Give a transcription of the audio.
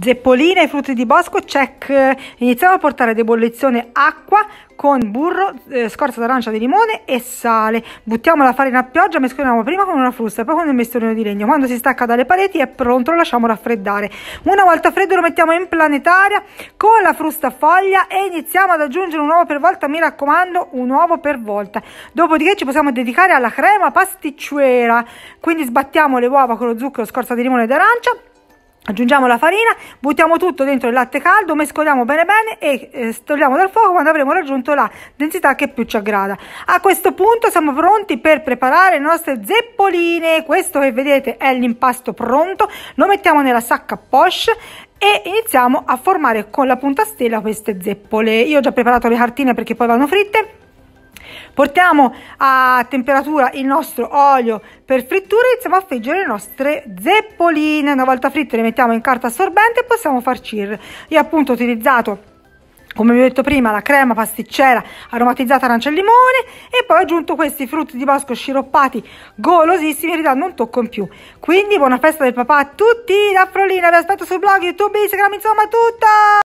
Zeppoline e frutti di bosco, check. Iniziamo a portare ad ebollizione acqua con burro, eh, scorza d'arancia di limone e sale. Buttiamo la farina a pioggia, mescoliamo prima con una frusta e poi con il mestolino di legno. Quando si stacca dalle pareti è pronto, lo lasciamo raffreddare. Una volta freddo lo mettiamo in planetaria con la frusta a foglia e iniziamo ad aggiungere un uovo per volta, mi raccomando, un uovo per volta. Dopodiché ci possiamo dedicare alla crema pasticciuera. Quindi sbattiamo le uova con lo zucchero, scorza di limone e d'arancia aggiungiamo la farina, buttiamo tutto dentro il latte caldo, mescoliamo bene bene e eh, togliamo dal fuoco quando avremo raggiunto la densità che più ci aggrada. A questo punto siamo pronti per preparare le nostre zeppoline, questo che vedete è l'impasto pronto, lo mettiamo nella sacca poche e iniziamo a formare con la punta stella queste zeppole. Io ho già preparato le cartine perché poi vanno fritte Portiamo a temperatura il nostro olio per frittura e iniziamo a friggere le nostre zeppoline. Una volta fritte le mettiamo in carta assorbente e possiamo farcire. Io appunto ho utilizzato come vi ho detto prima la crema pasticcera aromatizzata arancia e limone e poi ho aggiunto questi frutti di bosco sciroppati golosissimi ridando un tocco in più quindi buona festa del papà a tutti da Frolina vi aspetto sul blog youtube instagram insomma tutto